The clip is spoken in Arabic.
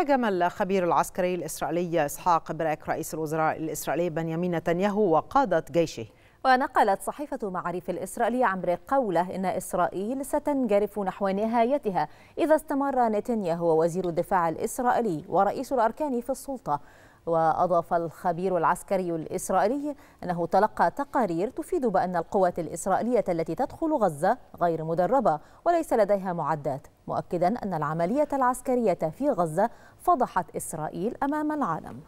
صح جمل خبير العسكري الإسرائيلي إسحاق براك رئيس الوزراء الإسرائيلي بنيامين نتنياهو وقادة جيشه ونقلت صحيفة معارف الإسرائيلية عن قوله إن إسرائيل ستنجرف نحو نهايتها إذا استمر نتنياهو وزير الدفاع الإسرائيلي ورئيس الأركان في السلطة وأضاف الخبير العسكري الإسرائيلي أنه تلقى تقارير تفيد بأن القوات الإسرائيلية التي تدخل غزة غير مدربة وليس لديها معدات مؤكدا أن العملية العسكرية في غزة فضحت إسرائيل أمام العالم